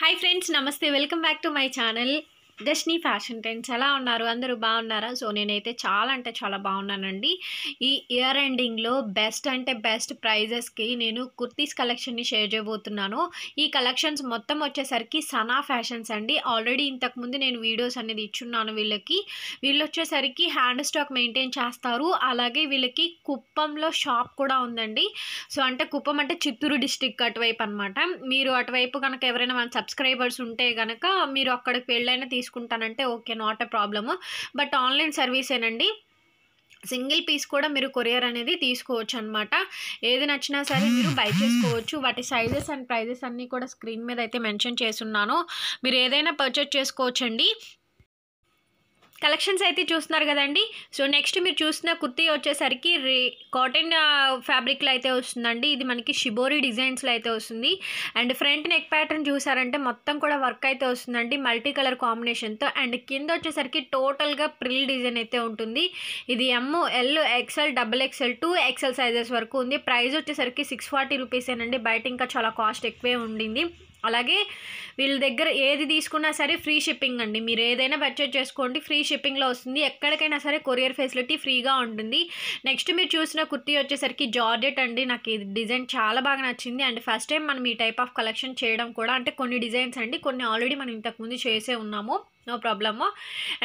hi friends నమస్తే welcome back to my channel Darshini fashion trends ఎలా ఉన్నారు అందరూ బాగున్నారా సో నేనైతే చాలా అంటే చాలా బాగున్నానండి ఈ ఇయర్ ఎండింగ్లో బెస్ట్ అంటే బెస్ట్ ప్రైజెస్కి నేను కుర్తీస్ కలెక్షన్ని షేర్ చేయబోతున్నాను ఈ కలెక్షన్స్ మొత్తం వచ్చేసరికి సనా ఫ్యాషన్స్ అండి ఆల్రెడీ ఇంతకుముందు నేను వీడియోస్ అనేది ఇచ్చున్నాను వీళ్ళకి వీళ్ళు వచ్చేసరికి హ్యాండ్ స్టాక్ మెయింటైన్ చేస్తారు అలాగే వీళ్ళకి కుప్పంలో షాప్ కూడా ఉందండి సో అంటే కుప్పం అంటే చిత్తూరు డిస్టిక్ అటువైపు అనమాట మీరు అటువైపు కనుక ఎవరైనా మన సబ్స్క్రైబర్స్ ఉంటే కనుక మీరు అక్కడికి వెళ్ళైనా తీసుకు తీసుకుంటానంటే okay not a problem but online సర్వీసేనండి సింగిల్ పీస్ కూడా మీరు కొరియర్ అనేది తీసుకోవచ్చు అనమాట ఏది నచ్చినా సరే మీరు బై చేసుకోవచ్చు వాటి సైజెస్ అండ్ ప్రైజెస్ అన్నీ కూడా స్క్రీన్ మీద అయితే మెన్షన్ చేస్తున్నాను మీరు ఏదైనా పర్చేస్ చేసుకోవచ్చండి కలెక్షన్స్ అయితే చూస్తున్నారు కదండి సో నెక్స్ట్ మీరు చూసిన కుర్తీ వచ్చేసరికి కాటన్ ఫ్యాబ్రిక్లో అయితే వస్తుందండి ఇది మనకి షిబోరి డిజైన్స్లో అయితే వస్తుంది అండ్ ఫ్రంట్ నెక్ ప్యాటర్న్ చూసారంటే మొత్తం కూడా వర్క్ అయితే వస్తుందండి మల్టీ కలర్ కాంబినేషన్తో అండ్ కింద వచ్చేసరికి టోటల్గా ప్రిల్ డిజైన్ అయితే ఉంటుంది ఇది M L XL double XL two XL sizes వరకు ఉంది ప్రైస్ వచ్చేసరికి సిక్స్ ఫార్టీ రూపీసేనండి బయట ఇంకా చాలా కాస్ట్ ఎక్కువే ఉండింది అలాగే వీళ్ళ దగ్గర ఏది తీసుకున్నా సరే ఫ్రీ షిప్పింగ్ అండి మీరు ఏదైనా పర్చేజ్ చేసుకోండి ఫ్రీ షిప్పింగ్లో వస్తుంది ఎక్కడికైనా సరే కొరియర్ ఫెసిలిటీ ఫ్రీగా ఉంటుంది నెక్స్ట్ మీరు చూసిన కుర్తీ వచ్చేసరికి జార్జెట్ అండి నాకు ఇది డిజైన్ చాలా బాగా నచ్చింది అండ్ ఫస్ట్ టైం మనం ఈ టైప్ ఆఫ్ కలెక్షన్ చేయడం కూడా అంటే కొన్ని డిజైన్స్ అండి కొన్ని ఆల్రెడీ మనం ఇంతకుముందు చేసే ఉన్నాము నో ప్రాబ్లము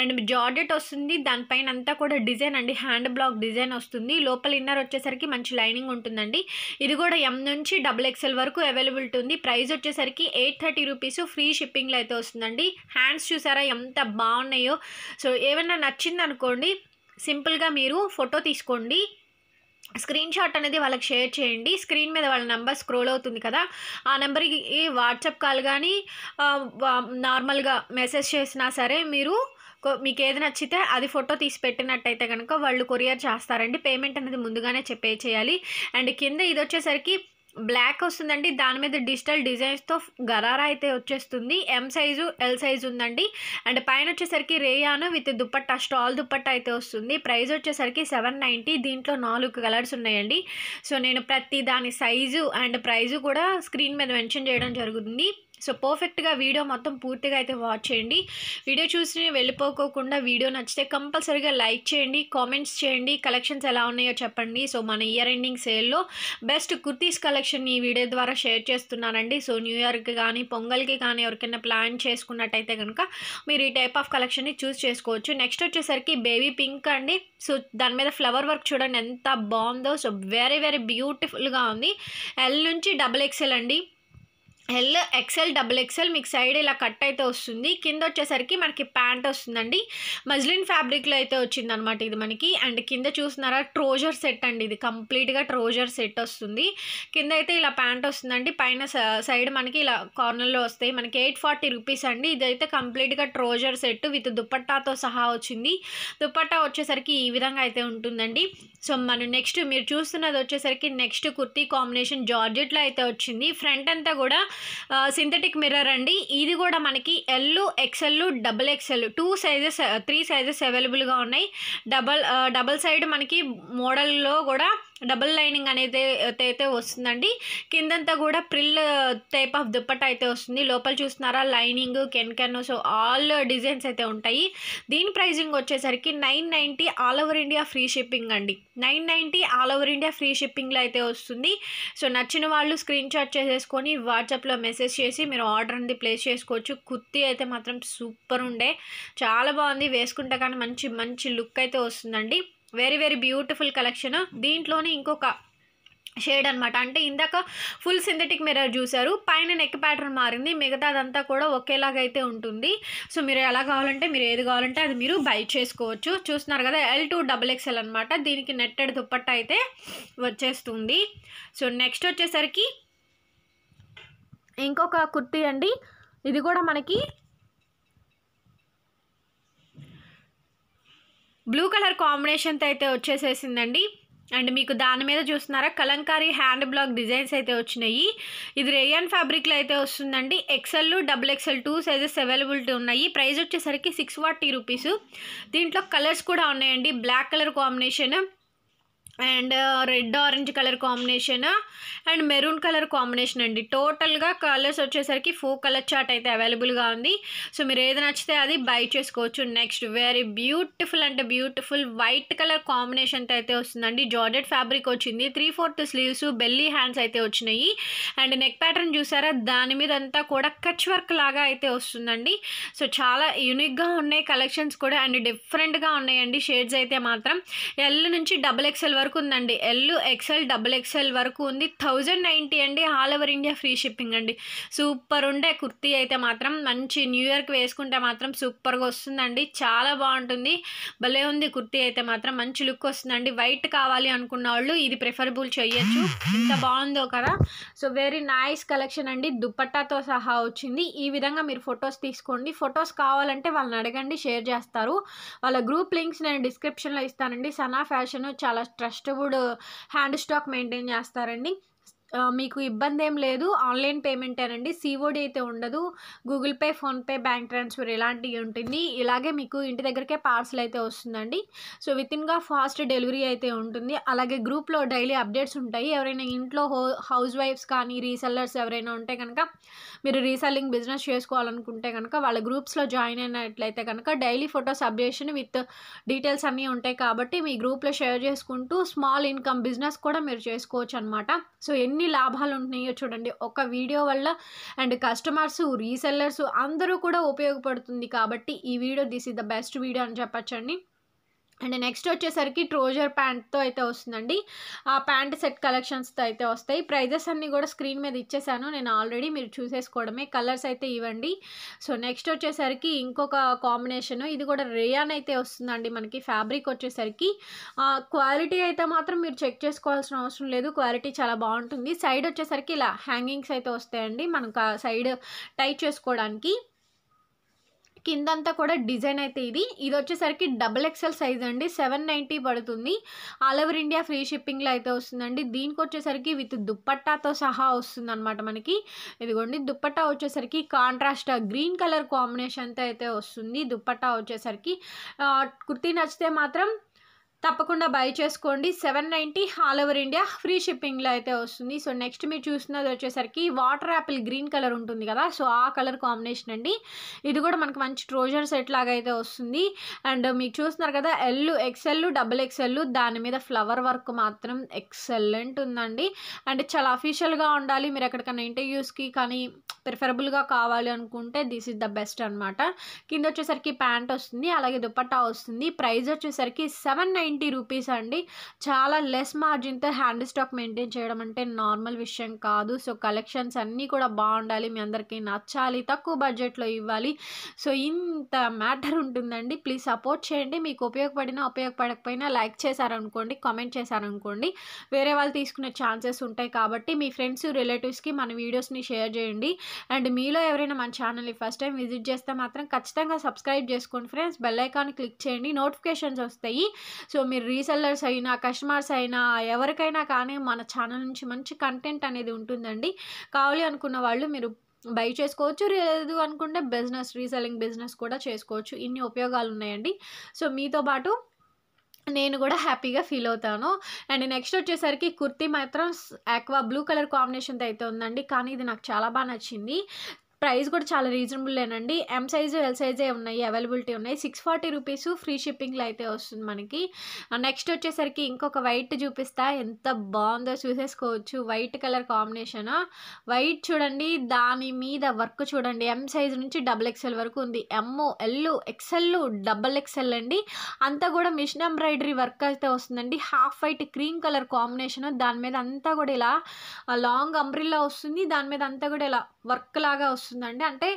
అండ్ జార్జెట్ వస్తుంది దానిపైన అంతా కూడా డిజైన్ అండి హ్యాండ్ బ్లాక్ డిజైన్ వస్తుంది లోపల ఇన్నర్ వచ్చేసరికి మంచి లైనింగ్ ఉంటుందండి ఇది కూడా ఎం నుంచి డబుల్ ఎక్స్ఎల్ వరకు అవైలబుల్ ఉంది ప్రైస్ వచ్చేసరికి ఎయిట్ థర్టీ రూపీస్ ఫ్రీ షిప్పింగ్లో అయితే వస్తుందండి హ్యాండ్స్ చూసారా ఎంత బాగున్నాయో సో ఏమైనా నచ్చిందనుకోండి సింపుల్గా మీరు ఫోటో తీసుకోండి స్క్రీన్ షాట్ అనేది వాళ్ళకి షేర్ చేయండి స్క్రీన్ మీద వాళ్ళ నెంబర్ స్క్రోల్ అవుతుంది కదా ఆ నెంబర్కి వాట్సాప్ కాల్ కానీ నార్మల్గా మెసేజ్ చేసినా సరే మీరు మీకు ఏది నచ్చితే అది ఫోటో తీసి పెట్టినట్టయితే కనుక వాళ్ళు కొరియర్ చేస్తారండి పేమెంట్ అనేది ముందుగానే చెప్పే చేయాలి అండ్ కింద ఇది వచ్చేసరికి బ్లాక్ వస్తుందండి దాని మీద డిజిటల్ డిజైన్స్తో గరారా అయితే వచ్చేస్తుంది ఎం సైజు ఎల్ సైజు ఉందండి అండ్ పైన వచ్చేసరికి rayon with dupatta stole dupatta అయితే వస్తుంది ప్రైజ్ వచ్చేసరికి సెవెన్ నైంటీ దీంట్లో నాలుగు కలర్స్ ఉన్నాయండి సో నేను ప్రతి దాని సైజు అండ్ ప్రైజు కూడా స్క్రీన్ మీద మెన్షన్ చేయడం జరుగుతుంది సో పర్ఫెక్ట్గా వీడియో మొత్తం పూర్తిగా అయితే వాచ్ చేయండి వీడియో చూసి వెళ్ళిపోకోకుండా వీడియో నచ్చితే కంపల్సరీగా లైక్ చేయండి కామెంట్స్ చేయండి కలెక్షన్స్ ఎలా ఉన్నాయో చెప్పండి సో మన ఇయర్ ఎండింగ్ సేల్లో బెస్ట్ కుర్తీస్ కలెక్షన్ ఈ వీడియో ద్వారా షేర్ చేస్తున్నానండి సో న్యూ ఇయర్కి కానీ పొంగల్కి కానీ ఎవరికైనా ప్లాన్ చేసుకున్నట్టయితే కనుక మీరు ఈ టైప్ ఆఫ్ కలెక్షన్ని చూస్ చేసుకోవచ్చు నెక్స్ట్ వచ్చేసరికి బేబీ పింక్ అండి సో దాని మీద ఫ్లవర్ వర్క్ చూడండి ఎంత బాగుందో సో వెరీ వెరీ బ్యూటిఫుల్గా ఉంది ఎల్ నుంచి డబుల్ ఎక్సెల్ అండి ఎల్ ఎక్సెల్ డబుల్ ఎక్సెల్ మీకు సైడ్ ఇలా కట్ అయితే వస్తుంది కింద వచ్చేసరికి మనకి ప్యాంట్ వస్తుందండి మజ్లిన్ ఫ్యాబ్రిక్లో అయితే వచ్చిందనమాట ఇది మనకి అండ్ కింద చూస్తున్నారా ట్రోజర్ సెట్ అండి ఇది కంప్లీట్గా ట్రోజర్ సెట్ వస్తుంది కింద అయితే ఇలా ప్యాంట్ వస్తుందండి పైన సైడ్ మనకి ఇలా కార్నర్లో వస్తాయి మనకి ఎయిట్ ఫార్టీ రూపీస్ అండి ఇదైతే కంప్లీట్గా ట్రోజర్ సెట్ విత్ దుపట్టాతో సహా వచ్చింది దుపట్టా వచ్చేసరికి ఈ విధంగా అయితే ఉంటుందండి సో మనం నెక్స్ట్ మీరు చూస్తున్నది వచ్చేసరికి నెక్స్ట్ కుర్తీ కాంబినేషన్ జార్జెట్లో అయితే వచ్చింది ఫ్రంట్ అంతా కూడా సింథటిక్ మిర్రర్ అండి ఇది కూడా మనకి L XL double XL two sizes three sizes అవైలబుల్గా ఉన్నాయి డబల్ డబల్ సైడ్ మనకి మోడల్లో కూడా డబుల్ లైనింగ్ అనేది అయితే వస్తుందండి కిందంతా కూడా ప్రిల్ టైప్ ఆఫ్ దుప్పట అయితే వస్తుంది లోపల చూస్తున్నారా lining can can so all designs అయితే ఉంటాయి దీని ప్రైజింగ్ వచ్చేసరికి nine ninety all over India free shipping అండి nine ninety all over India free షిప్పింగ్లో అయితే వస్తుంది సో నచ్చిన వాళ్ళు స్క్రీన్ షాట్ చేసేసుకొని వాట్సాప్లో మెసేజ్ చేసి మీరు ఆర్డర్ అనేది ప్లేస్ చేసుకోవచ్చు కుర్తి అయితే మాత్రం సూపర్ ఉండే చాలా బాగుంది వేసుకుంటే కానీ మంచి మంచి లుక్ అయితే వస్తుందండి వెరీ వెరీ బ్యూటిఫుల్ కలెక్షన్ దీంట్లోనే ఇంకొక షేడ్ అనమాట అంటే ఇందాక ఫుల్ సింథటిక్ మిర్రర్ చూసారు పైన నెక్ ప్యాటర్న్ మారింది మిగతా అదంతా కూడా ఒకేలాగైతే ఉంటుంది సో మీరు ఎలా కావాలంటే మీరు ఏది కావాలంటే అది మీరు బై చేసుకోవచ్చు చూస్తున్నారు కదా ఎల్ టూ డబుల్ ఎక్స్ఎల్ అనమాట దీనికి నెట్టెడ్ దుప్పట్ట అయితే వచ్చేస్తుంది సో నెక్స్ట్ వచ్చేసరికి ఇంకొక కుర్తీ అండి ఇది కూడా మనకి బ్లూ కలర్ కాంబినేషన్తో అయితే వచ్చేసేసిందండి అండ్ మీకు దాని మీద చూస్తున్నారా కలంకారీ హ్యాండ్ బ్లాక్ డిజైన్స్ అయితే వచ్చినాయి ఇది రేయన్ ఫ్యాబ్రిక్లో అయితే వస్తుందండి XL double XL two sizes availability ఉన్నాయి ప్రైస్ వచ్చేసరికి సిక్స్ ఫార్టీ రూపీస్ దీంట్లో కలర్స్ కూడా ఉన్నాయండి black colour combination and red orange colour combination and maroon colour combination అండి టోటల్గా కలర్స్ వచ్చేసరికి ఫోర్ కలర్ చార్ట్ అయితే అవైలబుల్గా ఉంది సో మీరు ఏది నచ్చితే అది బై చేసుకోవచ్చు నెక్స్ట్ వెరీ బ్యూటిఫుల్ అంటే బ్యూటిఫుల్ వైట్ కలర్ కాంబినేషన్తో అయితే వస్తుందండి జార్జెట్ ఫ్యాబ్రిక్ వచ్చింది three fourth sleeves belly hands అయితే వచ్చినాయి అండ్ నెక్ ప్యాటర్న్ చూసారా దాని మీద అంతా కూడా కచ్ వర్క్ లాగా అయితే వస్తుందండి సో చాలా యూనిక్గా ఉన్నాయి కలెక్షన్స్ కూడా అండ్ డిఫరెంట్గా ఉన్నాయండి షేడ్స్ అయితే మాత్రం ఎల్ నుంచి డబుల్ ఎక్స్ఎల్ వరకు ఉందండి ఎల్ ఎక్స్ఎల్ డబుల్ ఎక్స్ఎల్ వరకు ఉంది థౌజండ్ నైంటీ అండి all over India free shipping అండి సూపర్ ఉండే కుర్తీ అయితే మాత్రం మంచి న్యూ ఇయర్కి వేసుకుంటే మాత్రం సూపర్గా వస్తుందండి చాలా బాగుంటుంది భలే ఉంది కుర్తీ అయితే మాత్రం మంచి లుక్ వస్తుందండి వైట్ కావాలి అనుకున్న వాళ్ళు ఇది ప్రిఫరబుల్ చేయొచ్చు ఎంత బాగుందో కదా సో వెరీ నైస్ కలెక్షన్ అండి దుప్పట్టాతో సహా వచ్చింది ఈ విధంగా మీరు ఫొటోస్ తీసుకోండి ఫొటోస్ కావాలంటే వాళ్ళని అడగండి షేర్ చేస్తారు వాళ్ళ గ్రూప్ లింక్స్ నేను డిస్క్రిప్షన్లో ఇస్తానండి సనా ఫ్యాషన్ చాలా స్ట్రెస్ అష్టవుడ్ హ్యాండ్ స్టాక్ మెయింటైన్ చేస్తారండి మీకు ఇబ్బంది ఏం లేదు ఆన్లైన్ పేమెంటేనండి సిఓడి అయితే ఉండదు Google Pay PhonePe bank transfer ఇలాంటివి ఉంటుంది ఇలాగే మీకు ఇంటి దగ్గరకే పార్సల్ అయితే వస్తుందండి సో విత్ ఇన్గా ఫాస్ట్ డెలివరీ అయితే ఉంటుంది అలాగే గ్రూప్లో డైలీ అప్డేట్స్ ఉంటాయి ఎవరైనా ఇంట్లో హో హౌస్ వైఫ్స్ కానీ రీసెల్లర్స్ ఎవరైనా ఉంటే కనుక మీరు రీసెల్లింగ్ బిజినెస్ చేసుకోవాలనుకుంటే కనుక వాళ్ళ గ్రూప్స్లో జాయిన్ అయినట్లయితే కనుక daily photos updation with details అన్నీ ఉంటాయి కాబట్టి మీ గ్రూప్లో షేర్ చేసుకుంటూ స్మాల్ ఇన్కమ్ బిజినెస్ కూడా మీరు చేసుకోవచ్చు అనమాట సో ఎన్ని ఎన్ని లాభాలు ఉంటున్నాయో చూడండి ఒక వీడియో వల్ల అండ్ కస్టమర్స్ రీసెల్లర్స్ అందరూ కూడా ఉపయోగపడుతుంది కాబట్టి ఈ video this is the best video అని చెప్పచ్చండి అండ్ నెక్స్ట్ వచ్చేసరికి ట్రోజర్ ప్యాంట్తో అయితే వస్తుందండి ఆ ప్యాంట్ సెట్ కలెక్షన్స్తో అయితే వస్తాయి ప్రైజెస్ అన్నీ కూడా స్క్రీన్ మీద ఇచ్చేసాను నేను ఆల్రెడీ మీరు చూసేసుకోవడమే కలర్స్ అయితే ఇవ్వండి సో నెక్స్ట్ వచ్చేసరికి ఇంకొక కాంబినేషన్ ఇది కూడా రేయాన్ అయితే వస్తుందండి మనకి ఫ్యాబ్రిక్ వచ్చేసరికి క్వాలిటీ అయితే మాత్రం మీరు చెక్ చేసుకోవాల్సిన అవసరం లేదు క్వాలిటీ చాలా బాగుంటుంది సైడ్ వచ్చేసరికి ఇలా హ్యాంగింగ్స్ అయితే వస్తాయండి మనకు సైడ్ టైట్ చేసుకోవడానికి కిందంతా కూడా డిజైన్ అయితే ఇది ఇది వచ్చేసరికి డబుల్ ఎక్సెల్ సైజ్ అండి సెవెన్ నైంటీ పడుతుంది ఆల్ ఓవర్ ఇండియా ఫ్రీ షిప్పింగ్లో అయితే వస్తుందండి దీనికి వచ్చేసరికి విత్ దుప్పట్టాతో సహా వస్తుంది అనమాట మనకి ఇదిగోండి దుప్పట్టా వచ్చేసరికి కాంట్రాస్ట్ గ్రీన్ కలర్ కాంబినేషన్తో అయితే వస్తుంది దుప్పట్టా వచ్చేసరికి కుర్తీ నచ్చితే మాత్రం తప్పకుండా బై చేసుకోండి seven ninety all over India free షిప్పింగ్లో అయితే వస్తుంది సో నెక్స్ట్ మీరు చూసినది వచ్చేసరికి వాటర్ యాపిల్ గ్రీన్ కలర్ ఉంటుంది కదా సో ఆ కలర్ కాంబినేషన్ అండి ఇది కూడా మనకు మంచి ట్రోజర్ సెట్ లాగా అయితే వస్తుంది అండ్ మీరు చూస్తున్నారు కదా ఎల్ ఎక్సెల్ డబుల్ ఎక్సెల్ దాని మీద ఫ్లవర్ వర్క్ మాత్రం ఎక్సలెంట్ ఉందండి అండ్ చాలా అఫీషియల్గా ఉండాలి మీరు ఎక్కడికైనా ఇంటర్వ్యూస్కి కానీ ప్రిఫరబుల్గా కావాలి అనుకుంటే దిస్ ఇస్ ద బెస్ట్ అనమాట కింద వచ్చేసరికి ప్యాంట్ వస్తుంది అలాగే దుప్పట్టా వస్తుంది ప్రైస్ వచ్చేసరికి సెవెన్ నైన్ ట్వంటీ రూపీస్ అండి చాలా లెస్ మార్జిన్తో హ్యాండ్ స్టాక్ మెయింటైన్ చేయడం అంటే నార్మల్ విషయం కాదు సో కలెక్షన్స్ అన్నీ కూడా బాగుండాలి మీ అందరికీ నచ్చాలి తక్కువ బడ్జెట్లో ఇవ్వాలి సో ఇంత మ్యాటర్ ఉంటుందండి ప్లీజ్ సపోర్ట్ చేయండి మీకు ఉపయోగపడినా ఉపయోగపడకపోయినా లైక్ చేశారనుకోండి కామెంట్ చేశారనుకోండి వేరే వాళ్ళు తీసుకునే ఛాన్సెస్ ఉంటాయి కాబట్టి మీ ఫ్రెండ్స్ రిలేటివ్స్కి మన వీడియోస్ని షేర్ చేయండి అండ్ మీలో ఎవరైనా మన ఛానల్ని ఫస్ట్ టైం విజిట్ చేస్తే మాత్రం ఖచ్చితంగా సబ్స్క్రైబ్ చేసుకోండి ఫ్రెండ్స్ బెల్ ఐకాన్ క్లిక్ చేయండి నోటిఫికేషన్స్ వస్తాయి సో సో మీరు రీసెల్లర్స్ అయినా కస్టమర్స్ అయినా ఎవరికైనా కానీ మన ఛానల్ నుంచి మంచి కంటెంట్ అనేది ఉంటుందండి కావాలి అనుకున్న వాళ్ళు మీరు బై చేసుకోవచ్చు లేదు అనుకుంటే బిజినెస్ రీసెల్లింగ్ బిజినెస్ కూడా చేసుకోవచ్చు ఇన్ని ఉపయోగాలు ఉన్నాయండి సో మీతో పాటు నేను కూడా హ్యాపీగా ఫీల్ అవుతాను అండ్ నెక్స్ట్ వచ్చేసరికి కుర్తీ మాత్రం ఆక్వా బ్లూ కలర్ కాంబినేషన్తో అయితే ఉందండి కానీ ఇది నాకు చాలా బాగా నచ్చింది ప్రైస్ కూడా చాలా రీజనబుల్లేనండి ఎం సైజు ఎల్ సైజే ఉన్నాయి అవైలబిలిటీ ఉన్నాయి సిక్స్ ఫార్టీ రూపీస్ ఫ్రీ షిప్పింగ్లో అయితే వస్తుంది మనకి నెక్స్ట్ వచ్చేసరికి ఇంకొక వైట్ చూపిస్తా ఎంత బాగుందో చూసేసుకోవచ్చు వైట్ కలర్ కాంబినేషన్ వైట్ చూడండి దాని మీద వర్క్ చూడండి ఎం సైజు నుంచి డబుల్ ఎక్స్ఎల్ వరకు ఉంది M L XL double XL అండి అంతా కూడా మిషన్ ఎంబ్రాయిడరీ వర్క్ అయితే వస్తుందండి half white cream colour combination దాని మీద అంతా కూడా ఇలా లాంగ్ అంబ్రిల్లా వస్తుంది దాని మీద అంతా కూడా ఇలా వర్క్ లాగా వస్తుందండి అంటే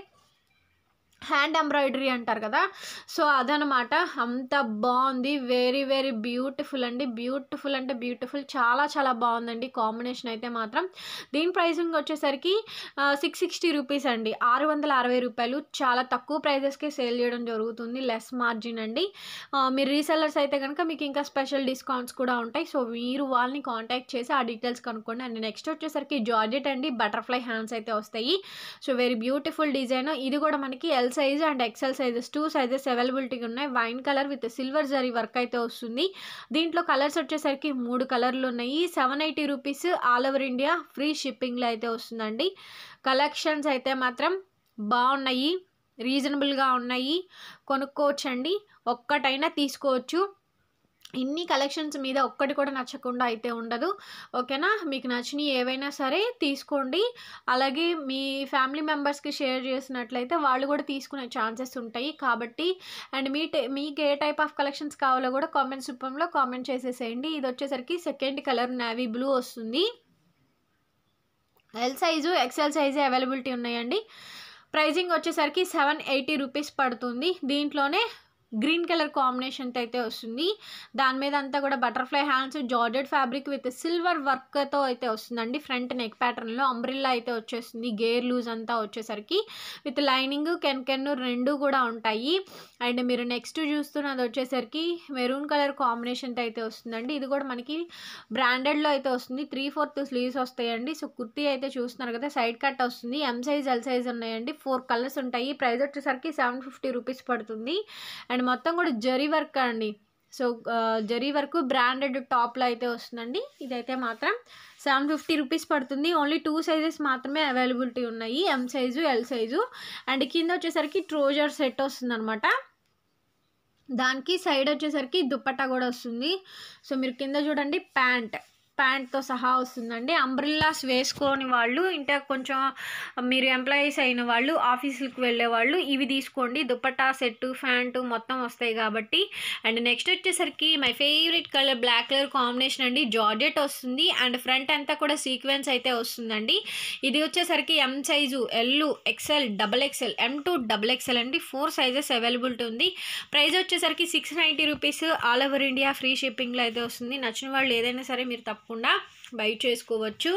హ్యాండ్ ఎంబ్రాయిడరీ అంటారు కదా సో అదనమాట అంత బాగుంది వెరీ వెరీ బ్యూటిఫుల్ అండి బ్యూటిఫుల్ అంటే బ్యూటిఫుల్ చాలా చాలా బాగుందండి కాంబినేషన్ అయితే మాత్రం దీని ప్రైసింగ్ వచ్చేసరికి సిక్స్ సిక్స్టీ రూపీస్ అండి ఆరు వందల అరవై రూపాయలు చాలా తక్కువ ప్రైజెస్కే సేల్ చేయడం జరుగుతుంది లెస్ మార్జిన్ అండి మీరు రీసెల్లర్స్ అయితే కనుక మీకు ఇంకా స్పెషల్ డిస్కౌంట్స్ కూడా ఉంటాయి సో మీరు వాళ్ళని కాంటాక్ట్ చేసి ఆ డీటెయిల్స్ కనుక్కోండి అండ్ నెక్స్ట్ వచ్చేసరికి జార్జెట్ అండి బటర్ఫ్లై హ్యాండ్స్ అయితే వస్తాయి సో వెరీ బ్యూటిఫుల్ డిజైన్ ఇది కూడా మనకి L size and XL sizes two sizes అవైలబిలిటీగా ఉన్నాయి wine colour with silver zari work అయితే వస్తుంది దీంట్లో కలర్స్ వచ్చేసరికి మూడు కలర్లు ఉన్నాయి seven eighty rupees all over India free షిప్పింగ్లో అయితే వస్తుందండి కలెక్షన్స్ అయితే మాత్రం బాగున్నాయి రీజనబుల్గా ఉన్నాయి కొనుక్కోవచ్చండి ఒక్కటైనా తీసుకోవచ్చు ఇన్ని కలెక్షన్స్ మీద ఒక్కటి కూడా నచ్చకుండా అయితే ఉండదు ఓకేనా మీకు నచ్చినవి ఏవైనా సరే తీసుకోండి అలాగే మీ ఫ్యామిలీ మెంబర్స్కి షేర్ చేసినట్లయితే వాళ్ళు కూడా తీసుకునే ఛాన్సెస్ ఉంటాయి కాబట్టి అండ్ మీ మీకు ఏ టైప్ ఆఫ్ కలెక్షన్స్ కావాలో కూడా కామెంట్స్ రూపంలో కామెంట్ చేసేసేయండి ఇది వచ్చేసరికి సెకండ్ కలర్ నావీ బ్లూ వస్తుంది L size XL size availability ఉన్నాయండి ప్రైజింగ్ వచ్చేసరికి సెవెన్ ఎయిటీ రూపీస్ పడుతుంది దీంట్లోనే గ్రీన్ కలర్ కాంబినేషన్తో అయితే వస్తుంది దాని మీద అంతా కూడా butterfly hands georgette fabric with silver వర్క్తో అయితే వస్తుందండి ఫ్రంట్ నెక్ ప్యాటర్న్లో అంబ్రిల్లా అయితే వచ్చేస్తుంది గేర్ లూజ్ అంతా వచ్చేసరికి విత్ లైనింగ్ కెన్ కెన్ రెండు కూడా ఉంటాయి అండ్ మీరు నెక్స్ట్ చూస్తున్నది వచ్చేసరికి మెరూన్ కలర్ కాంబినేషన్తో అయితే వస్తుందండి ఇది కూడా మనకి బ్రాండెడ్లో అయితే వస్తుంది త్రీ ఫోర్త్ స్లీవ్స్ వస్తాయండి సో కుర్తీ అయితే చూస్తున్నారు కదా సైడ్ కట్ వస్తుంది ఎం సైజ్ ఎల్ సైజ్ ఉన్నాయండి ఫోర్ కలర్స్ ఉంటాయి ప్రైస్ వచ్చేసరికి సెవెన్ ఫిఫ్టీ రూపీస్ పడుతుంది అండ్ అండ్ మొత్తం కూడా జరీ వర్క్ అండి సో జరీ వర్క్ బ్రాండెడ్ టాప్లో అయితే వస్తుందండి ఇదైతే మాత్రం సెవెన్ ఫిఫ్టీ రూపీస్ పడుతుంది ఓన్లీ టూ సైజెస్ మాత్రమే అవైలబిలిటీ ఉన్నాయి M size L size and కింద వచ్చేసరికి ట్రోజర్ సెట్ వస్తుందన్నమాట దానికి సైడ్ వచ్చేసరికి దుప్పట్టా కూడా వస్తుంది సో మీరు కింద చూడండి ప్యాంట్ ప్యాంట్తో సహా వస్తుందండి అంబ్రిల్లాస్ వేసుకోని వాళ్ళు ఇంకా కొంచెం మీరు ఎంప్లాయీస్ అయిన వాళ్ళు ఆఫీసులకు వెళ్ళే వాళ్ళు ఇవి తీసుకోండి దుపట్టా సెట్టు ప్యాంటు మొత్తం వస్తాయి కాబట్టి అండ్ నెక్స్ట్ వచ్చేసరికి my favourite colour black colour combination అండి జార్జెట్ వస్తుంది అండ్ ఫ్రంట్ అంతా కూడా సీక్వెన్స్ అయితే వస్తుందండి ఇది వచ్చేసరికి M size L XL double XL M to double XL అండి ఫోర్ సైజెస్ అవైలబిలిటీ ఉంది ప్రైస్ వచ్చేసరికి six ninety rupees all over India free షిప్పింగ్లో అయితే వస్తుంది నచ్చిన వాళ్ళు ఏదైనా సరే మీరు తప్ప una బై చేసుకోవచ్చు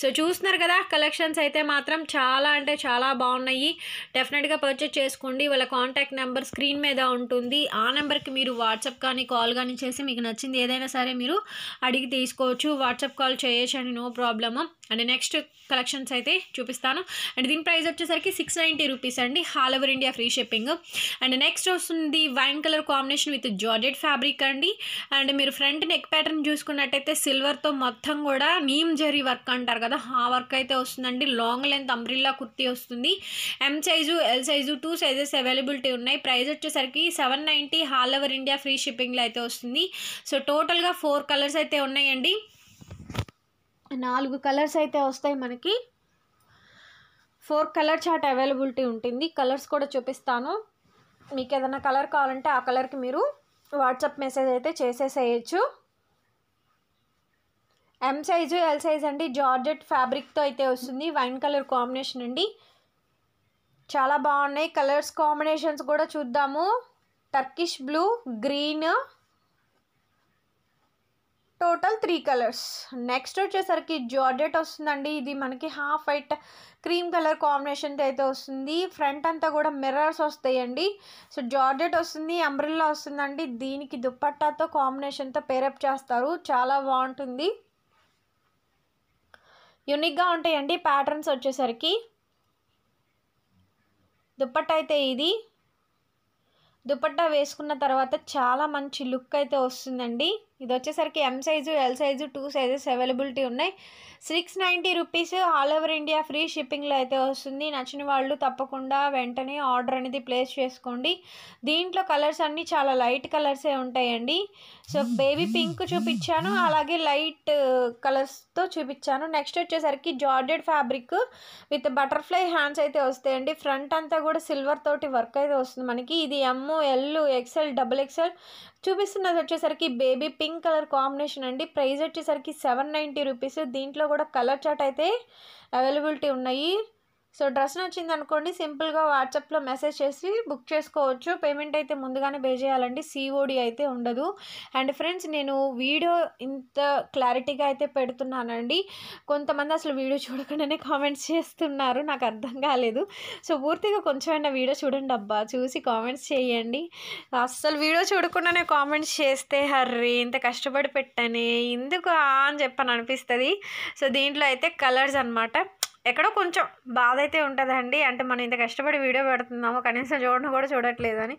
సో చూస్తున్నారు కదా కలెక్షన్స్ అయితే మాత్రం చాలా అంటే చాలా బాగున్నాయి డెఫినెట్గా పర్చేజ్ చేసుకోండి వాళ్ళ కాంటాక్ట్ నెంబర్ స్క్రీన్ మీద ఉంటుంది ఆ నెంబర్కి మీరు వాట్సాప్ కానీ కాల్ కానీ చేసి మీకు నచ్చింది ఏదైనా సరే మీరు అడిగి తీసుకోవచ్చు వాట్సాప్ కాల్ చేయొచ్చండి no problem and next collections అయితే చూపిస్తాను అండ్ దీని ప్రైస్ వచ్చేసరికి సిక్స్ నైంటీ రూపీస్ అండి all over India free shipping and next వస్తుంది wine colour combination with georgette fabric అండి అండ్ మీరు ఫ్రంట్ నెక్ ప్యాటర్న్ చూసుకున్నట్టయితే సిల్వర్తో మొత్తం కూడా కూడా నీమ్ జరీ వర్క్ అంటారు కదా ఆ వర్క్ అయితే వస్తుందండి లాంగ్ లెంత్ అంబ్రిల్లా కుర్తీ వస్తుంది M size L size two sizes availability ఉన్నాయి ప్రైస్ వచ్చేసరికి seven ninety all over India free షిప్పింగ్లో అయితే వస్తుంది సో టోటల్గా ఫోర్ కలర్స్ అయితే ఉన్నాయండి నాలుగు కలర్స్ అయితే వస్తాయి మనకి ఫోర్ కలర్ చార్ట్ అవైలబిలిటీ ఉంటుంది కలర్స్ కూడా చూపిస్తాను మీకు ఏదైనా కలర్ కావాలంటే ఆ కలర్కి మీరు వాట్సాప్ మెసేజ్ అయితే చేసేసేయచ్చు ఎం సైజు ఎల్ సైజ్ అండి జార్జెట్ ఫ్యాబ్రిక్తో అయితే వస్తుంది వైన్ కలర్ కాంబినేషన్ అండి చాలా బాగున్నాయి కలర్స్ కాంబినేషన్స్ కూడా చూద్దాము Turkish blue green total three colours next వచ్చేసరికి జార్జెట్ వస్తుందండి ఇది మనకి హాఫ్ వైట్ క్రీమ్ కలర్ కాంబినేషన్తో అయితే వస్తుంది ఫ్రంట్ అంతా కూడా మిర్రర్స్ వస్తాయండి సో జార్జెట్ వస్తుంది అంబ్రిల్లా వస్తుందండి దీనికి దుప్పట్టాతో కాంబినేషన్తో పేరప్ చేస్తారు చాలా బాగుంటుంది యూనిక్గా ఉంటాయండి ప్యాటర్న్స్ వచ్చేసరికి దుప్పట్ట అయితే ఇది దుప్పట్టా వేసుకున్న తర్వాత చాలా మంచి లుక్ అయితే వస్తుందండి ఇది వచ్చేసరికి M size L size two sizes availability ఉన్నాయి six ninety rupees all over India free షిప్పింగ్లో అయితే వస్తుంది నచ్చిన వాళ్ళు తప్పకుండా వెంటనే ఆర్డర్ అనేది ప్లేస్ చేసుకోండి దీంట్లో కలర్స్ అన్నీ చాలా లైట్ కలర్సే ఉంటాయండి సో బేబీ పింక్ చూపించాను అలాగే లైట్ కలర్స్తో చూపించాను నెక్స్ట్ వచ్చేసరికి georgette fabric with butterfly hands అయితే వస్తాయండి ఫ్రంట్ అంతా కూడా సిల్వర్ తోటి వర్క్ అయితే వస్తుంది మనకి ఇది M L XL double XL చూపిస్తున్నది వచ్చేసరికి బేబీ పింక్ కలర్ కాంబినేషన్ అండి ప్రైస్ వచ్చేసరికి సెవెన్ నైంటీ రూపీస్ దీంట్లో కూడా కలర్ చాట్ అయితే అవైలబిలిటీ ఉన్నాయి సో డ్రెస్ నచ్చింది అనుకోండి సింపుల్గా వాట్సాప్లో మెసేజ్ చేసి బుక్ చేసుకోవచ్చు పేమెంట్ అయితే ముందుగానే పే చేయాలండి సిఓడి అయితే ఉండదు అండ్ ఫ్రెండ్స్ నేను వీడియో ఇంత క్లారిటీగా అయితే పెడుతున్నానండి కొంతమంది అసలు వీడియో చూడకుండానే కామెంట్స్ చేస్తున్నారు నాకు అర్థం కాలేదు సో పూర్తిగా కొంచెమైనా వీడియో చూడండి అబ్బా చూసి కామెంట్స్ చేయండి అస్సలు వీడియో చూడకుండానే కామెంట్స్ చేస్తే హర్రీ ఇంత కష్టపడి పెట్టానే ఎందుకు అని చెప్పని అనిపిస్తుంది సో దీంట్లో అయితే కలర్స్ అనమాట ఎక్కడో కొంచెం బాధ అయితే ఉంటుందండి అంటే మనం ఇంత కష్టపడి వీడియో పెడుతున్నాము కనీసం చూడడం కూడా చూడట్లేదు అని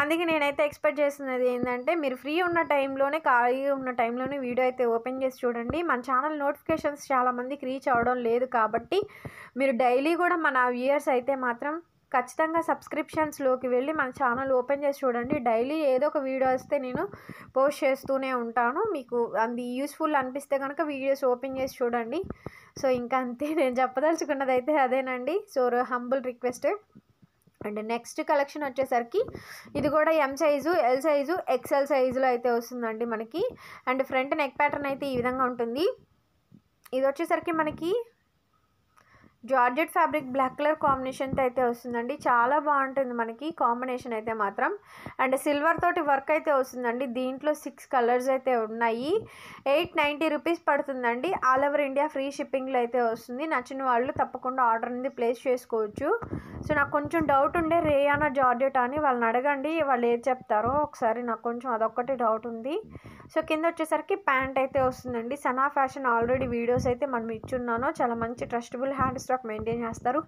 అందుకే నేనైతే ఎక్స్పెక్ట్ చేస్తున్నది ఏంటంటే మీరు ఫ్రీ ఉన్న టైంలోనే ఖాళీగా ఉన్న టైంలోనే వీడియో అయితే ఓపెన్ చేసి చూడండి మన ఛానల్ నోటిఫికేషన్స్ చాలామందికి రీచ్ అవడం లేదు కాబట్టి మీరు డైలీ కూడా మన వ్యూయర్స్ అయితే మాత్రం ఖచ్చితంగా సబ్స్క్రిప్షన్స్లోకి వెళ్ళి మన ఛానల్ ఓపెన్ చేసి చూడండి డైలీ ఏదో ఒక వీడియో వస్తే నేను పోస్ట్ చేస్తూనే ఉంటాను మీకు అది యూస్ఫుల్ అనిపిస్తే కనుక వీడియోస్ ఓపెన్ చేసి చూడండి సో ఇంకా అంతే నేను చెప్పదలుచుకున్నది అయితే అదేనండి so humble request and next collection వచ్చేసరికి ఇది కూడా M size L size XL సైజులో అయితే వస్తుందండి మనకి అండ్ ఫ్రంట్ నెక్ ప్యాటర్న్ అయితే ఈ విధంగా ఉంటుంది ఇది వచ్చేసరికి మనకి జార్జెట్ ఫ్యాబ్రిక్ బ్లాక్ కలర్ కాంబినేషన్తో అయితే వస్తుందండి చాలా బాగుంటుంది మనకి కాంబినేషన్ అయితే మాత్రం అండ్ సిల్వర్ తోటి వర్క్ అయితే వస్తుందండి దీంట్లో సిక్స్ కలర్స్ అయితే ఉన్నాయి ఎయిట్ నైంటీ రూపీస్ పడుతుందండి ఆల్ ఓవర్ ఇండియా ఫ్రీ షిప్పింగ్లో అయితే వస్తుంది నచ్చిన వాళ్ళు తప్పకుండా ఆర్డర్ అనేది ప్లేస్ చేసుకోవచ్చు సో నాకు కొంచెం డౌట్ ఉండే రేయానా జార్జెట్ అని వాళ్ళని అడగండి వాళ్ళు ఏది చెప్తారో ఒకసారి నాకు కొంచెం అదొక్కటి డౌట్ ఉంది సో కింద వచ్చేసరికి ప్యాంట్ అయితే వస్తుందండి సనా ఫ్యాషన్ ఆల్రెడీ వీడియోస్ అయితే మనం ఇచ్చున్నాను చాలా మంచి ట్రస్టబుల్ హ్యాండ్స్ స్టాక్ మెయింటైన్ చేస్తారు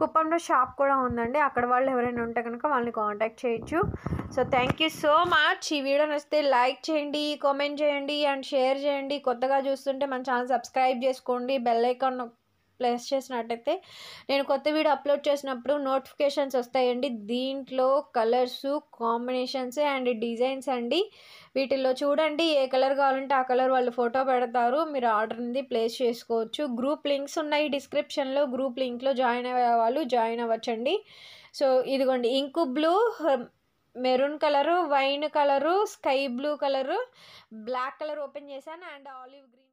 కుప్పంలో షాప్ కూడా ఉందండి అక్కడ వాళ్ళు ఎవరైనా ఉంటే కనుక వాళ్ళని కాంటాక్ట్ చేయొచ్చు so thank you so much ఈ వీడియో నచ్చితే లైక్ చేయండి కామెంట్ చేయండి అండ్ షేర్ చేయండి కొత్తగా చూస్తుంటే మన ఛానల్ సబ్స్క్రైబ్ చేసుకోండి బెల్ ఐకాన్ ప్లేస్ చేసినట్టయితే నేను కొత్త వీడియో అప్లోడ్ చేసినప్పుడు నోటిఫికేషన్స్ వస్తాయండి దీంట్లో కలర్స్ కాంబినేషన్స్ అండ్ డిజైన్స్ అండి వీటిల్లో చూడండి ఏ కలర్ కావాలంటే ఆ కలర్ వాళ్ళు ఫోటో పెడతారు మీరు ఆర్డర్ ప్లేస్ చేసుకోవచ్చు గ్రూప్ లింక్స్ ఉన్నాయి డిస్క్రిప్షన్లో గ్రూప్ లింక్లో జాయిన్ అయ్యే వాళ్ళు జాయిన్ అవ్వచ్చండి సో ఇదిగోండి ink blue maroon colour wine colour sky blue colour black colour open చేశాను అండ్ ఆలివ్ గ్రీన్